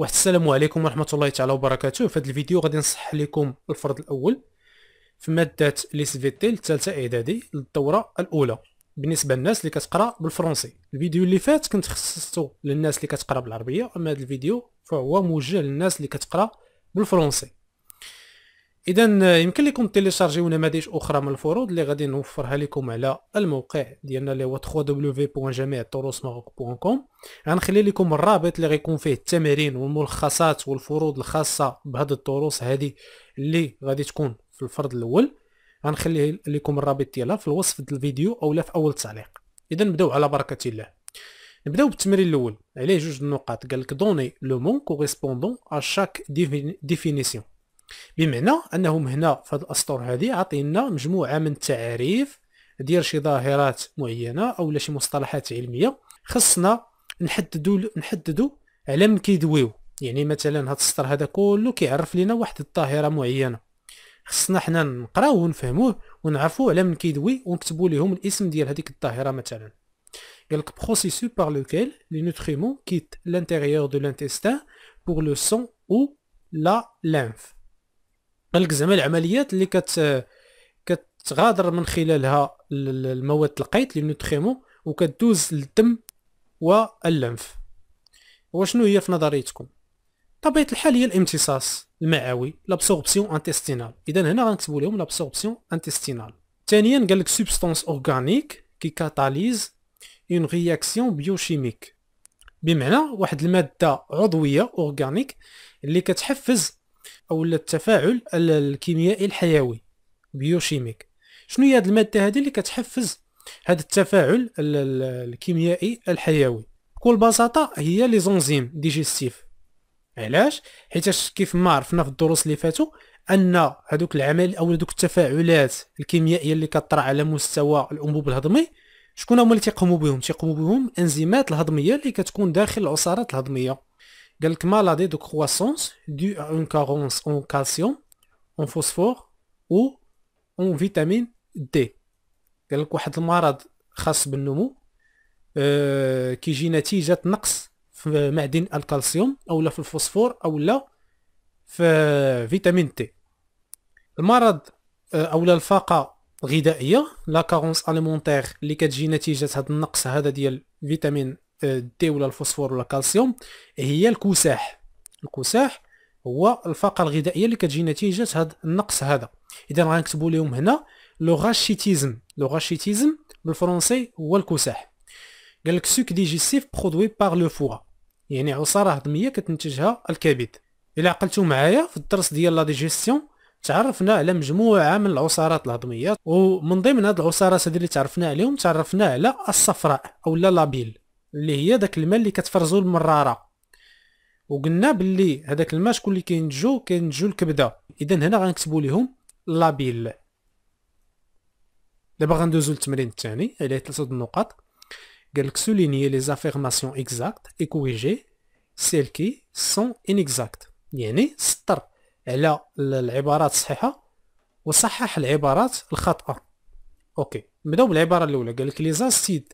واحد السلام عليكم ورحمه الله تعالى وبركاته في هذا الفيديو غادي نصحح لكم الفرض الاول في ماده ليس في الثالثه اعدادي للدوره الاولى بالنسبه للناس اللي كتقرا بالفرنسي الفيديو اللي فات كنت خصصته للناس اللي كتقرا بالعربيه اما هذا الفيديو فهو موجه للناس اللي كتقرا بالفرنسي اذا يمكن لكم تيليشارجيو نماذج اخرى من الفروض اللي غادي نوفرها لكم على الموقع ديالنا اللي هو www.جميعالطروسماروك.com غنخلي لكم الرابط اللي غيكون فيه التمارين والملخصات والفروض الخاصه بهذا الطروس هذه اللي غادي تكون في الفرض الاول غنخلي لكم الرابط ديالها في الوصف ديال الفيديو لا في اول تعليق اذا نبداو على بركه الله نبداو بالتمرين الاول عليه جوج النقاط قال لك دوني لو مون كوريسبوندون ا شاك ديفينيسيون بمعنى انهم هنا في هذه الاسطر هذه عطينا مجموعه من التعاريف ديال شي ظاهرات معينه او شي مصطلحات علميه خصنا نحددوا نحددوا على من كيدويو يعني مثلا هذا السطر هذا كله كيعرف لنا واحد الظاهره معينه خصنا حنا نقراوه ونفهموه ونعرفوه على من كيدوي ونكتبوا لهم الاسم ديال هذيك الظاهره مثلا قال لك بروسيسو بار لوكيل لي نوتريمون كيت l'intérieur دو لانتيستان بور لو سون او لا lymphe قالك زعما العمليات اللي كت كتغادر من خلالها المواد القيت لي نوتريمون وكدوز للدم واللنف وشنو هي في نظريتكم طبيعه الحال هي الامتصاص المعوي لابسوربسيون انتستينال اذا هنا غنكتبوا لهم لابسوربسيون انتستينال ثانيا قال لك سوبستانس اورغانيك كي كاتاليز اون رياكسيون بيوشيميك بمعنى واحد الماده عضويه اورغانيك اللي كتحفز او التفاعل الكيميائي الحيوي بيوشيميك شنو هي هذه الماده هذه اللي كتحفز هذا التفاعل الكيميائي الحيوي بكل بساطه هي لي زونزيم ديجيستيف علاش حيت كيف ما عرفنا في الدروس اللي فاتوا ان هذوك العمل او هذوك التفاعلات الكيميائيه اللي كطرا على مستوى الانبوب الهضمي شكون هما اللي تيقوموا بهم تيقوموا بهم الانزيمات الهضميه اللي كتكون داخل العصارات الهضميه قال لك مالادي دو كرواسونس دو اون كارونس اون كالسيوم اون فوسفور او اون فيتامين دي قال لك واحد المرض خاص بالنمو أه كيجي نتيجه نقص في معدن الكالسيوم لا في الفوسفور لا في فيتامين تي المرض آه، اولا الفاقه غذائيه لا كارونس اليمونتيغ اللي كتجي نتيجه هذا النقص هذا ديال فيتامين آه، الدي ولا الفوسفور ولا الكالسيوم هي الكساح الكساح هو الفاقه الغذائيه اللي كتجي نتيجه هذا النقص هذا اذا غنكتبوا لهم هنا لوغاشيتيزم لوغاشيتيزم بالفرنسي هو الكساح قال لك سوك ديجيستيف برودوي باغ لو فوا يعني عصاره هضميه كتنتجها الكبد الى عقلتوا معايا في الدرس ديال لا ديجيستيون تعرفنا على مجموعه من العصارات الهضميه ومن ضمن هاد العصارات هذه اللي تعرفنا عليهم تعرفنا على الصفراء او لا لابيل اللي هي داك الماء اللي كتفرزو المراره وقلنا باللي هذاك الماء شكون اللي كينتجو كينتجو الكبده اذا هنا غنكتبوا لهم لابيل دابا غندوزو للتمرين الثاني عليه ثلاثه النقاط قال لك سوليني لي زافيرماسيون اكزاكت اي كوريجي سيل كي سون انكزاكت يعني سطر على العبارات الصحيحه وصحح العبارات الخاطئه اوكي نبداو بالعباره الاولى قال لك لي زاسيد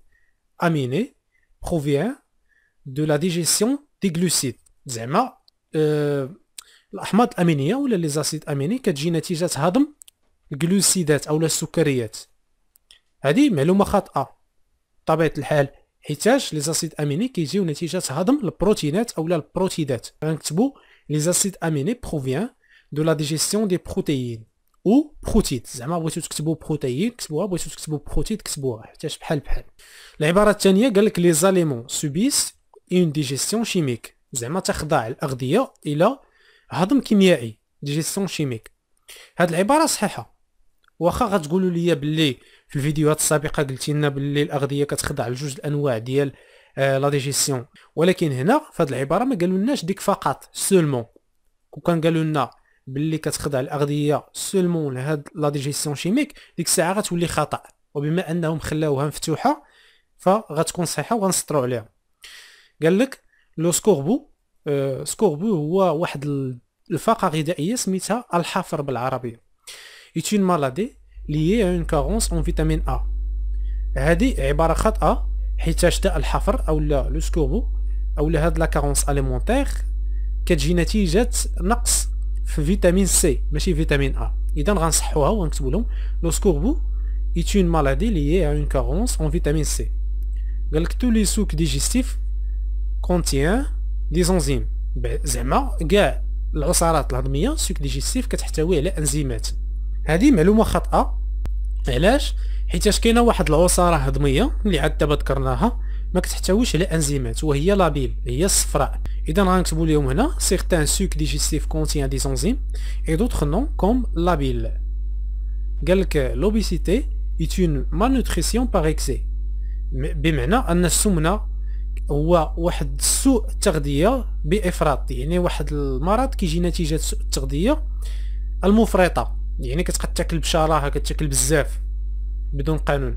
اميني provient de la digestion des glucides زعما euh, الاحماض الامينيه ولا لي زاسيد اميني كتجي نتيجه هضم الجلوسيدات اولا السكريات هذه معلومه خاطئه بطبيعه الحال حيتاش لي زاسيد اميني كيجيو نتيجه هضم البروتينات اولا البروتيدات غنكتبوا لي زاسيد اميني بروفيان دو لا ديجيستيون دي بروتيين و بروتيد زعما بغيتو تكتبوا بروتيين كتبوها بغيتو تكتبوا بروتيد كتبوها حتى بحال بحال العباره الثانيه قال لك لي زاليمون سوبيس اون ديجيستيون شيميك زعما تخضع الاغذيه الى هضم كيميائي ديجيستيون شيميك هاد العباره صحيحه واخا غتقولوا لي باللي في الفيديوهات السابقه قلت لنا باللي الاغذيه كتخضع لجوج الانواع ديال لا آه، ديجيستيون ولكن هنا في هاد العباره ما قالولناش ديك فقط سولمون وكان قالولنا لنا باللي كتخضع الاغذيه سولمون لهاد لا ديجيسيون شيميك ديك الساعه غتولي خطا وبما انهم خلاوها مفتوحه فغتكون صحيحه وغنسطروا عليها قال لك لو سكوربو أه سكوربو هو واحد الفاقه غذائيه سميتها الحفر بالعربيه ايتين مالادي لي اون كارونس اون فيتامين ا هذه عباره خاطئه حيتاش داء الحفر او لا لو سكوربو او هاد لا كارونس اليمونتير كتجي نتيجه نقص في فيتامين سي ماشي فيتامين ا اذا غنصحوها وغنكتبوا لهم لو سكوربو est une مالادي لي à اون كارونس اون فيتامين سي قالك تو لي سوك ديجيستيف كونتيان دي زونزيم زعما كاع العصارات الهضميه سوك ديجيستيف كتحتوي على انزيمات هذه معلومه خاطئه علاش حيتاش كاينه واحد العصاره هضميه اللي عاد دابا ذكرناها ما كتحتويش على انزيمات وهي لابيل هي الصفراء اذا غنكتبوا لهم هنا سيغتان سوك ديجيستيف كونتيان دي زونزيم اي دوطخ نون كوم لابيل قال لك لوبيسيتي est une malnutrition par اكسي بمعنى ان السمنه هو واحد سوء التغذيه بافراط يعني واحد المرض كيجي نتيجه سوء التغذيه المفرطه يعني كتبقى تاكل بشراهه كتاكل بزاف بدون قانون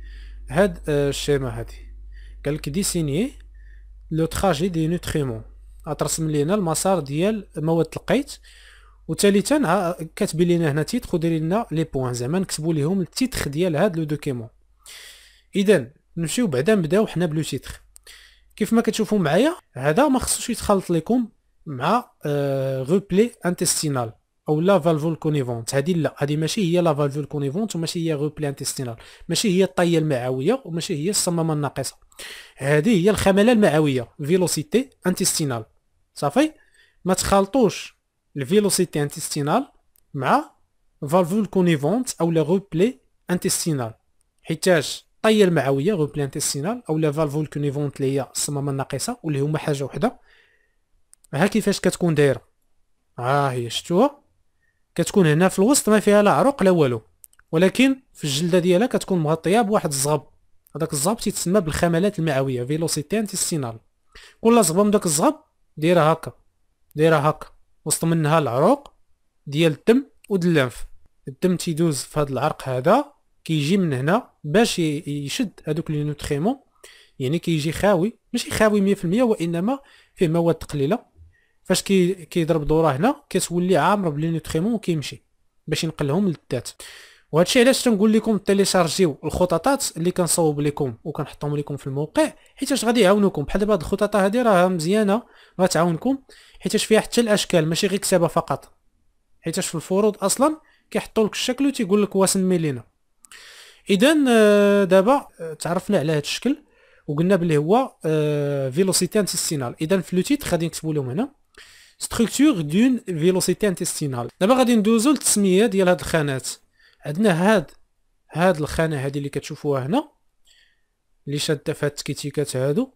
هاد آه، الشيما هادي قالك ديسيني لو تراجي دي نوتريمون غترسم لينا المسار ديال مواد القيت وثالثا كاتبين لينا هنا تيتر ودير لنا لي بوان زعما نكتبوا ليهم التيتر ديال هاد لو دوكيمون اذا نمشيو بعدا نبداو حنا بلو تيتر كيف ما كتشوفوا معايا هذا ما خصوش يتخلط لكم مع غوبلي آه، انتستينال او لا فالفول كونيفونت هذه لا هذه ماشي هي لا فالفول كونيفونت وماشي هي غوبلي انتستينال ماشي هي الطيه المعويه وماشي هي الصمامه الناقصه هذه هي الخمله المعويه فيلوسيتي انتستينال صافي ما تخلطوش الفيلوسيتي انتستينال مع فالفول كونيفونت او لا غوبلي انتستينال حيتاش الطيه المعويه غوبلي انتستينال او لا فالفول كونيفونت اللي هي الصمامه الناقصه واللي هما حاجه وحده ها كيفاش كتكون دايره ها هي شفتوها كتكون هنا في الوسط ما فيها لا عروق لا والو ولكن في الجلده ديالها كتكون مغطيه بواحد الزغب هذاك الزغب تيتسمى بالخملات المعويه فيلوسيتي انتيستينال كل زغبه من داك الزغب دايره هكا دايره هكا وسط منها العروق ديال الدم ود الدم تيدوز في هذا العرق هذا كيجي من هنا باش يشد هذوك لي نوتريمون يعني كيجي خاوي ماشي خاوي 100% وانما فيه مواد قليله فاش كي كيضرب دوره هنا كتولي عامره بلي نوتريمون وكيمشي باش ينقلهم للذات وهذا الشيء علاش تنقول لكم تيليشارجيو الخططات اللي كنصاوب لكم وكنحطهم لكم في الموقع حيت غادي يعاونوكم بحال دابا هاد الخططه هادي راه مزيانه غتعاونكم حيت فيها حتى الاشكال ماشي غير كتابه فقط حيت في الفروض اصلا كيحطوا لك الشكل وتيقول لك واسمي لينا اذا آه، دابا آه، تعرفنا على هذا الشكل وقلنا بلي هو فيلوسيتي انتيستينال اذا في لو تيتر غادي نكتبوا لهم هنا ستركتور دون فيلوسيتي انتستينال دابا غادي ندوزو للتسميه ديال هاد الخانات عندنا هاد هاد الخانه هادي اللي كتشوفوها هنا اللي شاده في هاد التكتيكات هادو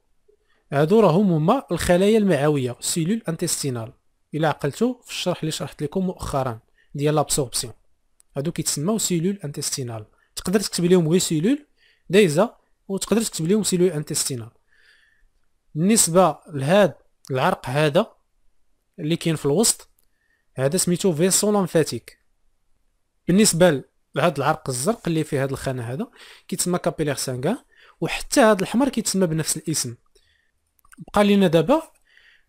هادو راهم هما الخلايا المعويه سيلول انتستينال الى عقلتو في الشرح اللي شرحت لكم مؤخرا ديال لابسوربسيون هادو كيتسموا سيلول انتستينال تقدر تكتب لهم غير سيلول دايزه وتقدر تكتب لهم سيلول انتستينال بالنسبه لهاد العرق هذا اللي كاين في الوسط هذا سميتو فيسو لامفاتيك بالنسبه لهذا العرق الزرق اللي في هذا الخانه هذا كيتسمى كابيلير سانغا وحتى هذا الاحمر كيتسمى بنفس الاسم بقى لينا دابا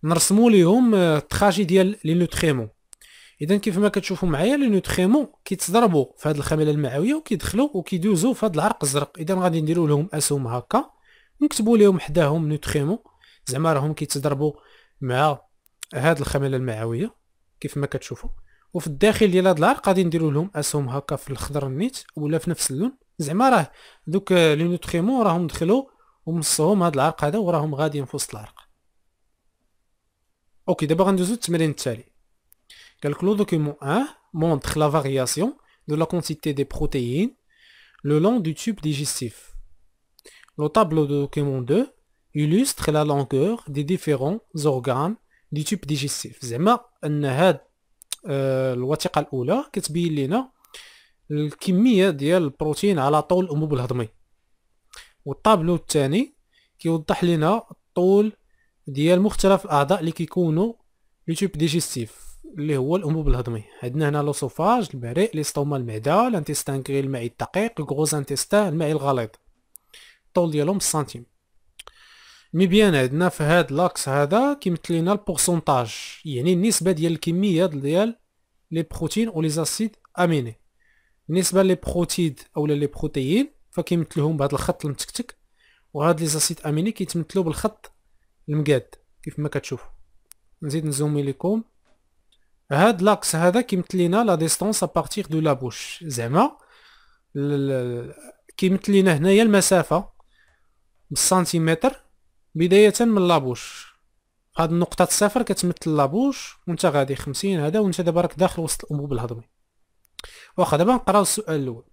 نرسموا ليهم آه، التراجي ديال لي نوتريمو اذا كيف ما كتشوفوا معايا لي نوتريمو كيتضربوا في هذه الخميله المعويه وكيدخلوا وكيدوزوا في هذا العرق الزرق اذا غادي نديروا لهم اسهم هكا نكتبوا لهم حداهم نوتريمو زعما راهم كيتضربوا مع هاد الخميله المعويه كيف ما كتشوفوا وفي الداخل ديال هاد العرق غادي نديروا لهم اسهم هكا في الخضر النيت ولا في نفس اللون زعما راه دوك لي نوتخيمون راهم دخلوا ومصهم هاد العرق هذا وراهم غاديين في وسط العرق اوكي دابا غندوزو للتمرين التالي قالك لو دوكيمون ان montre لا فارياسيون دو لا كونتيتي دي بروتيين لو لون دو توب digestif. لو طابلو دو دوكيمون 2 illustre la longueur des différents organes لي توب ديجيستيف زعما ان هاد آه، الوثيقه الاولى كتبين لنا الكميه ديال البروتين على طول الانبوب الهضمي والطابلو الثاني كيوضح لنا الطول ديال مختلف الاعضاء اللي كيكونوا توب ديجيستيف اللي هو الانبوب الهضمي عندنا هنا لوسوفاج لي الاستوما المعده لانتيستان كري المعي الدقيق الكغوز انتيستان المعي الغليظ الطول ديالهم سنتيم مي بيان عندنا في هاد لاكس هذا كيمثل لنا البورسونتاج يعني النسبه ديال الكميه ديال لي بروتين و لي زاسيد اميني بالنسبه لي بروتيد اولا لي بروتيين فكيمثلهم بهذا الخط المتكتك وهاد لي زاسيد اميني كيتمثلوا بالخط المقاد كيف ما كتشوف نزيد نزومي لكم هاد لاكس هذا كيمثل لنا لا ديستونس بارتير دو لا بوش زعما كيمثل لنا هنايا المسافه بالسنتيمتر بداية من لابوش هاد النقطة الصفر كتمثل لابوش وانت غادي خمسين هذا وانت دابا راك داخل وسط الانبوب الهضمي واخا دابا نقراو السؤال الاول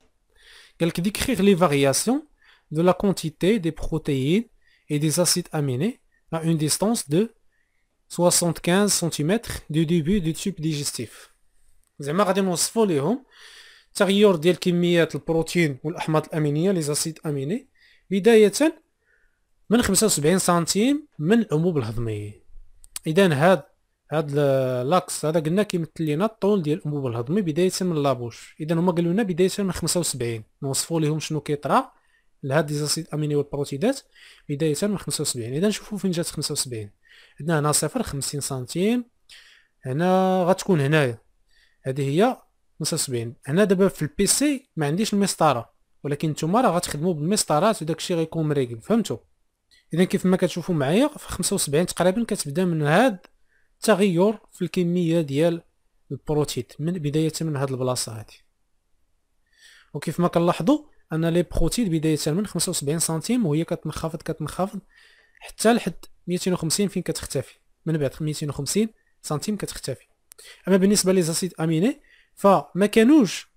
قالك ديكخيغ لي فارياسيون دو لا كونتيتي دي بروتيين اي دي اسيد اميني اون ديستونس دو de 75 سنتيمتر دو ديبي دو تيب ديجستيف زعما غادي نوصفو ليهم تغير ديال كميات البروتين والاحماض الامينيه لي زاسيد اميني بدايه من 75 سنتيم من الانبوب الهضمي اذا هذا هذا لاكس هذا قلنا كيمثل لينا الطول ديال الانبوب الهضمي بدايه من لابوش اذا هما قالوا لنا بدايه من 75 نوصفوا لهم شنو كيطرا لهاد ديزاسيد امينو والبروتيدات بدايه من 75 اذا نشوفوا فين جات 75 عندنا هنا صفر 50 سنتيم هنا غتكون هنايا هذه هي 75 هنا دابا في البي سي ما عنديش المسطره ولكن نتوما راه غتخدموا بالمسطرات وداكشي غيكون مريقل فهمتوا اذا كيف ما كتشوفوا معايا في 75 تقريبا كتبدا من هاد التغير في الكميه ديال البروتيد من بدايه من هاد البلاصه هادي وكيف ما كنلاحظوا ان لي بروتيد بدايه من 75 سنتيم وهي كتنخفض كتنخفض حتى لحد 250 فين كتختفي من بعد 250 سنتيم كتختفي اما بالنسبه لي زاسيد اميني فما كانوش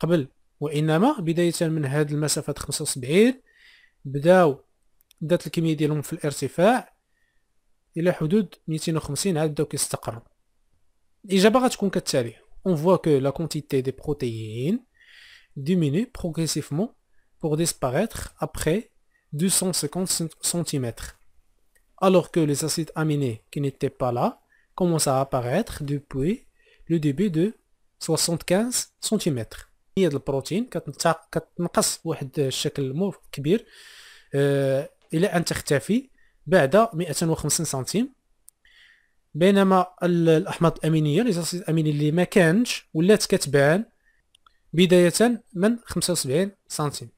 قبل وانما بدايه من هاد المسافه 75 بداو بدات الكميه ديالهم في الارتفاع الى حدود 250 عاد بداو كيستقروا الاجابه غتكون كالتالي on voit que la quantité des protéines diminue progressivement pour disparaître après 250 cm alors que les acides aminés qui n'étaient pas là commencent à apparaître depuis le début de 75 سنتيمتر هي البروتين كتنقص بواحد الشكل كبير الى ان تختفي بعد 150 سنتيم بينما الاحماض الامينيه ليزاسيد الاميني اللي ما كانش ولات كتبان بدايه من 75 سنتيم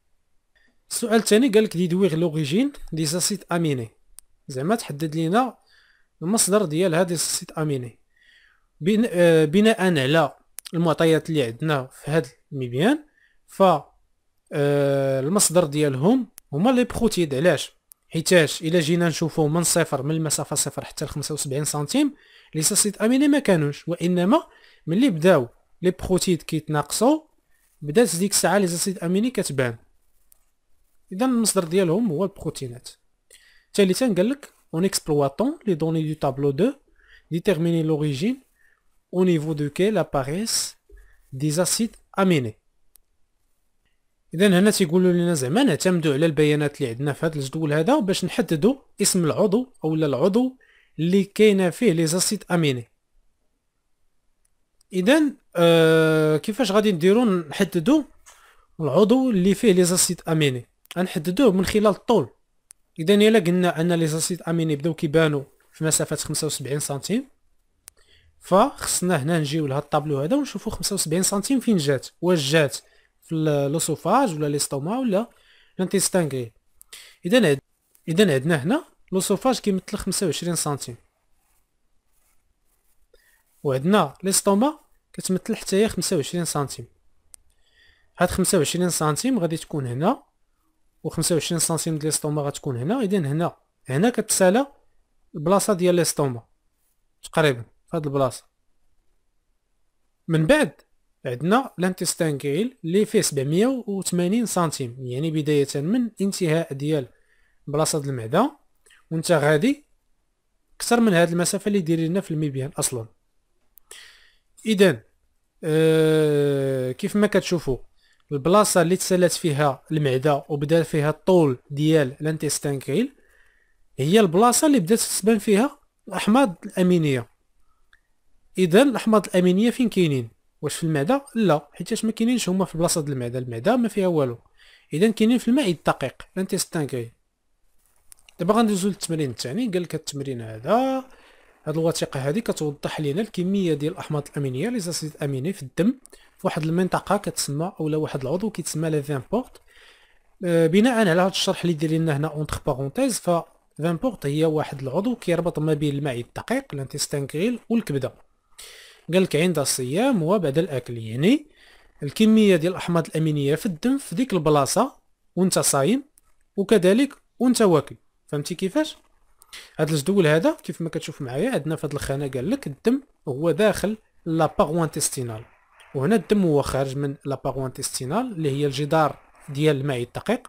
السؤال الثاني قال لك ديدويغ لوريجين زاسيت اميني زعما تحدد لينا المصدر ديال هاد ليزاسيد اميني آه، بناء على المعطيات اللي عندنا في هذا المبيان ف آه، المصدر ديالهم هما لي بروتيد علاش حيتاش الا جينا نشوفو من صفر من المسافه صفر حتى ل 75 سنتيم لي ساسيت اميني ما كانوش وانما ملي بداو لي بروتيد كيتناقصوا بدات ديك الساعه لي ساسيت اميني كتبان اذا المصدر ديالهم هو البروتينات ثالثا قال لك اون اكسبلواتون لي دوني دو تابلو 2 ديتيرميني لوريجين او نيفو دو كي لاباريس دي اسيد اميني اذا هنا تيقولوا لنا زعما نعتمدوا على البيانات اللي عندنا في هذا الجدول هذا باش نحددوا اسم العضو او العضو اللي كاينه فيه لي زاسيد اميني اذا آه كيفاش غادي نديرو نحددوا العضو اللي فيه لي زاسيد اميني غنحددوه من خلال الطول اذا الا قلنا ان لي زاسيد اميني بداو كيبانوا في مسافه 75 سنتيم فخصنا هنا نجيو لهاد الطابلو هذا ونشوفو 75 سنتيم فين جات واش جات في لوسوفاج ولا ليستوما ولا لانتيستان لانتيستانغي اذا عد... اذا عندنا هنا لوسوفاج كيمثل 25 سنتيم وعندنا ليستوما كتمثل حتى هي 25 سنتيم هاد 25 سنتيم غادي تكون هنا و25 سنتيم ديال ليستوما غتكون هنا اذا هنا هنا كتسالى البلاصه ديال ليستوما تقريبا فهاد البلاصه من بعد عندنا كيل اللي فيه 780 سنتيم يعني بداية من انتهاء ديال بلاصة المعدة وانت غادي اكثر من هذه المسافة اللي دير لنا في الميبيان اصلا اذا آه كيف ما كتشوفوا البلاصة اللي تسلت فيها المعدة وبدا فيها الطول ديال كيل هي البلاصة اللي بدات تبان فيها الاحماض الامينية اذا الاحماض الامينية فين كاينين واش في المعده لا حيتاش ما كاينينش هما في بلاصه المعده المعده ما فيها والو اذا كاينين في الماء الدقيق لانتيستانكي دابا غندوزو للتمرين الثاني قال لك التمرين هذا هاد الوثيقه هذه كتوضح لينا الكميه ديال الاحماض الامينيه لي زاسيد اميني في الدم في واحد المنطقه كتسمى اولا واحد العضو كيتسمى لا فامبورت آه، بناء على هذا الشرح اللي دير لنا هنا اونتر بارونتيز ف فامبورت هي واحد العضو كيربط ما بين المعي الدقيق لانتيستانكريل والكبده قال لك عند الصيام وبعد الاكل يعني الكميه ديال الاحماض الامينيه في الدم في ديك البلاصه وانت صايم وكذلك وانت واكل فهمتي كيفاش هاد الجدول هذا كيف ما كتشوف معايا عندنا في هاد الخانه قال لك الدم هو داخل لاباغو انتستينال وهنا الدم هو خارج من لاباغو انتستينال اللي هي الجدار ديال المعي الدقيق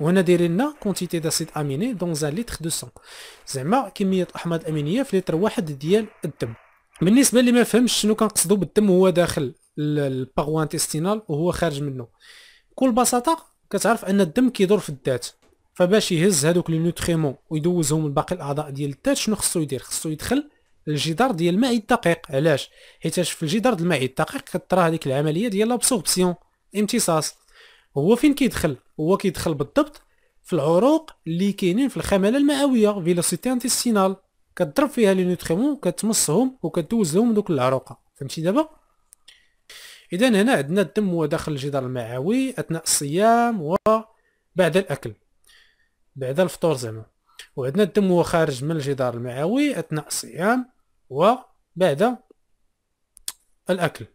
وهنا دايرين لنا كونتيتي داسيد اميني دون ان ليتر دو سون زعما كميه الاحماض الامينيه في لتر واحد ديال الدم بالنسبه اللي ما فهمش شنو كنقصدو بالدم هو داخل الباغوا انتستينال وهو خارج منه بكل بساطه كتعرف ان الدم كيدور في الذات فباش يهز هذوك لي نوتريمون ويدوزهم لباقي الاعضاء ديال الذات شنو خصو يدير خصو يدخل الجدار ديال المعي الدقيق علاش حيت في الجدار ديال المعي الدقيق كترى هذيك العمليه ديال لابسوربسيون امتصاص هو فين كيدخل هو كيدخل بالضبط في العروق اللي كاينين في الخامله المعوية فيلوسيتي انتستينال كتضرب فيها لي نوتريمون كتمصهم وكدوز لهم دوك العروقه فهمتي دابا اذا هنا عندنا الدم هو داخل الجدار المعوي اثناء الصيام وبعد الاكل بعد الفطور زعما وعندنا الدم هو خارج من الجدار المعوي اثناء الصيام وبعد الاكل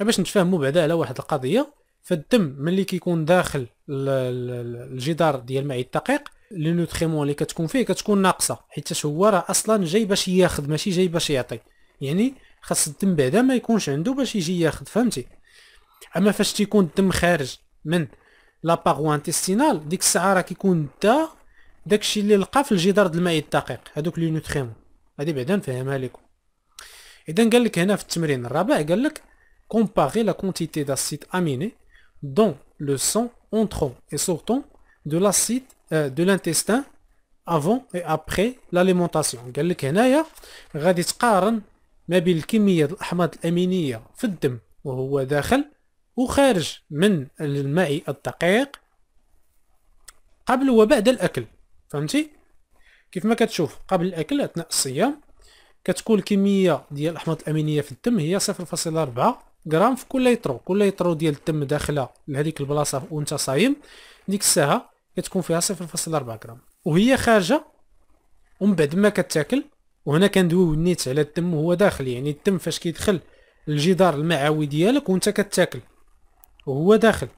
باش نتفاهموا بعدا على واحد القضيه فالدم ملي كيكون داخل الجدار ديال المعي الدقيق لو نوتريمون اللي كتكون فيه كتكون ناقصه حيت هو راه اصلا جاي باش ياخذ ماشي جاي باش يعطي يعني خاص الدم بعدا ما يكونش عنده باش يجي ياخذ فهمتي اما فاش تيكون الدم خارج من لا باغوا انتستينال ديك الساعه راه كيكون دا داكشي اللي لقى في الجدار د الماء الدقيق هذوك لي نوتريمون هادي بعدا نفهمها لكم اذا قال لك هنا في التمرين الرابع قال لك كومباري لا كونتيتي d'acide اميني دون لو سون entrant اي سورتون دو l'acide دو لانتيستان افون اي ابخي لاليمونطاسيون قال لك هنايا غادي تقارن ما بين الكميه الاحماض الامينيه في الدم وهو داخل وخارج من الماء الدقيق قبل وبعد الاكل فهمتي كيف ما كتشوف قبل الاكل اثناء الصيام كتكون الكميه ديال الاحماض الامينيه في الدم هي 0.4 غرام في كل لتر كل لتر ديال الدم داخله لهذيك البلاصه وانت صايم ديك الساعه كتكون فيها 0.4 غرام وهي خارجه ومن بعد ما كتاكل وهنا كندويو النيت على الدم وهو داخل يعني الدم فاش كيدخل الجدار المعوي ديالك وانت كتاكل وهو داخل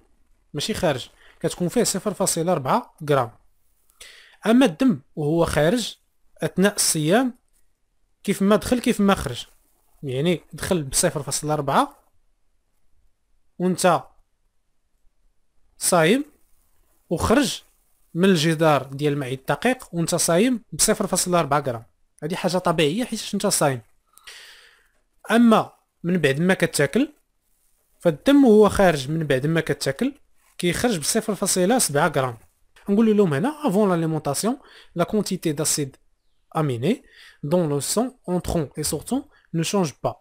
ماشي خارج كتكون فيه 0.4 غرام اما الدم وهو خارج اثناء الصيام كيف ما دخل كيف ما خرج يعني دخل ب 0.4 وانت صايم وخرج من الجدار ديال المعي الدقيق وانت صايم ب 0.4 غرام هذه حاجه طبيعيه حيت انت صايم اما من بعد ما كتاكل فالدم هو خارج من بعد ما كتاكل كيخرج ب 0.7 غرام نقول لهم هنا افون لاليمونطاسيون لا كونتيتي داسيد اميني دون لو سون اونترون اي سورتون نو شونج با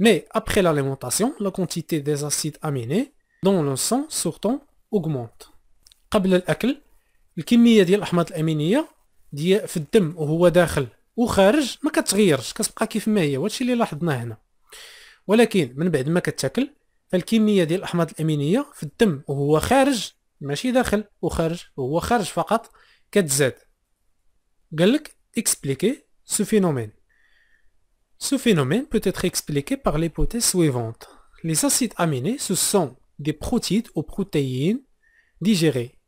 مي ابري لا la quantité des acides aminés dans le sang sortant augmente. قبل الاكل الكميه ديال الاحماض الامينيه ديال في الدم وهو داخل وخارج ما كتغيرش كتبقى كيف ما هي وهادشي اللي لاحظناه هنا ولكن من بعد ما كتاكل فالكميه ديال الاحماض الامينيه في الدم وهو خارج ماشي داخل وخارج وهو خارج فقط كتزاد قال لك اكسبليكي سو فينومين سو فينومين peut être expliqué par l'hypothèse suivante les acides aminés ce sont des protides ou protéines digérées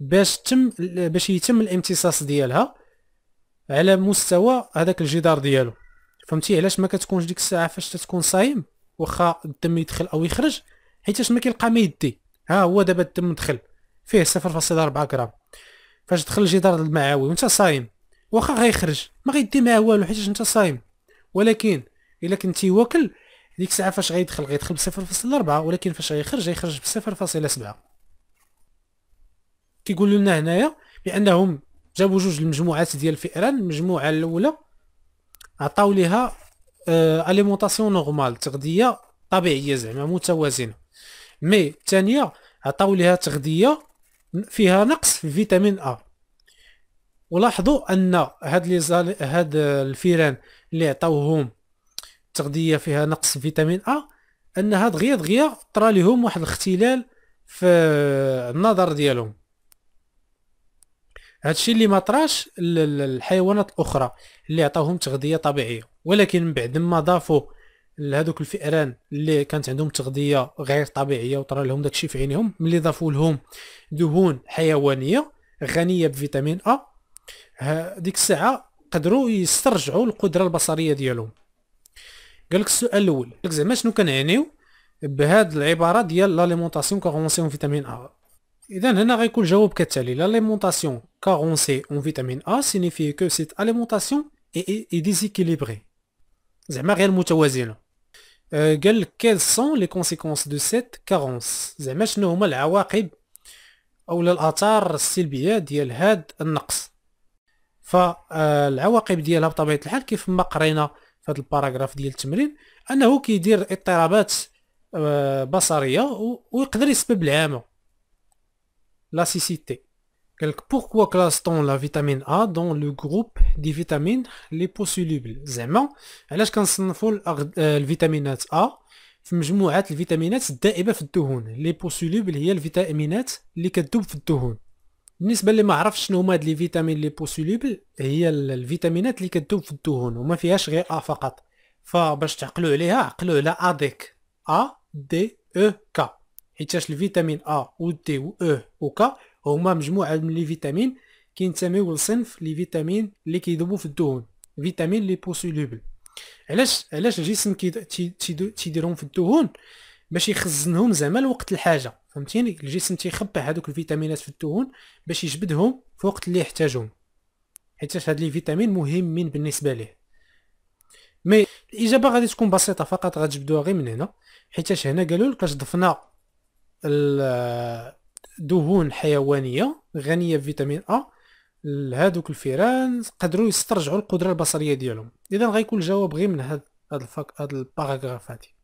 باش تم باش يتم الامتصاص ديالها على مستوى هذاك الجدار ديالو فهمتي علاش ما كتكونش ديك الساعه فاش تتكون صايم واخا الدم يدخل او يخرج حيتاش ما كيلقى ما يدي ها هو دابا الدم دخل فيه 0.4 غرام فاش دخل الجدار المعوي وانت صايم واخا غيخرج ما غيدي معاه والو حيتاش انت صايم ولكن الا كنتي واكل ديك الساعه فاش غيدخل غيدخل ب 0.4 ولكن فاش غيخرج غيخرج ب 0.7 كيقولوا لنا هنايا بانهم جابوا جوج المجموعات ديال الفئران المجموعه الاولى عطاو ليها آه اليمونطاسيون نورمال تغذيه طبيعيه زعما متوازنه مي الثانيه عطاو ليها تغذيه فيها نقص في فيتامين ا ولاحظوا ان هاد لي زال... هاد الفيران اللي عطاوهم تغذيه فيها نقص فيتامين ا انها دغيا دغيا طرا لهم واحد الاختلال في النظر ديالهم هادشي اللي ما طراش الحيوانات الاخرى اللي عطاوهم تغذيه طبيعيه ولكن من بعد ما ضافوا لهذوك الفئران اللي كانت عندهم تغذيه غير طبيعيه وطرا لهم داكشي في عينيهم ملي ضافوا لهم دهون حيوانيه غنيه بفيتامين ا ديك الساعه قدروا يسترجعوا القدره البصريه ديالهم قال لك السؤال الاول زعما شنو كنعنيو بهاد العباره ديال لاليمونطاسيون كونسيون فيتامين ا اذا هنا غيكون الجواب كالتالي l'alimentation كارونسي اون فيتامين ا سينيفي كو سيت اليمونطاسيون اي اي ديزيكيليبري زعما غير متوازنه قال لك كيل سون لي كونسيكونس دو سيت كارونس زعما شنو هما العواقب او الاثار السلبيه ديال هاد النقص فالعواقب ديالها بطبيعه الحال كيف ما قرينا في هذا الباراغراف ديال التمرين انه كيدير اضطرابات بصريه ويقدر يسبب العامه la cécité. Pourquoi classe-t-on la vitamine A dans le groupe des vitamines liposolubles زعما علاش كنصنفوا الفيتامينات A في مجموعة الفيتامينات الدائبة في الدهون ليبوسوليبل هي الفيتامينات اللي كتذوب في الدهون بالنسبه اللي ما عرفش شنو هما هاد لي فيتامين لي بوسوليبل هي الفيتامينات اللي كتذوب في الدهون وما فيهاش غير ا فقط فباش تعقلوا عليها عقلوا على اديك ا دي او كا حيتاش الفيتامين ا و دي و او e و كا هما مجموعه من لي فيتامين كينتميو لصنف لي فيتامين اللي كيذوبوا في الدهون فيتامين لي بوسولوبل علاش علاش الجسم تيديرهم في الدهون باش يخزنهم زعما لوقت الحاجه فهمتيني الجسم تيخبى هذوك الفيتامينات في الدهون باش يجبدهم في وقت اللي يحتاجهم حيت هاد لي فيتامين مهمين بالنسبه ليه مي الاجابه غادي تكون بسيطه فقط غتجبدوها غير من هنا حيت هنا قالوا لك اش ضفنا الدهون حيوانيه غنيه بفيتامين ا لهذوك الفيران قدروا يسترجعوا القدره البصريه ديالهم اذا غيكون الجواب غير من هذا هذا الفك هذا الباراغراف هادي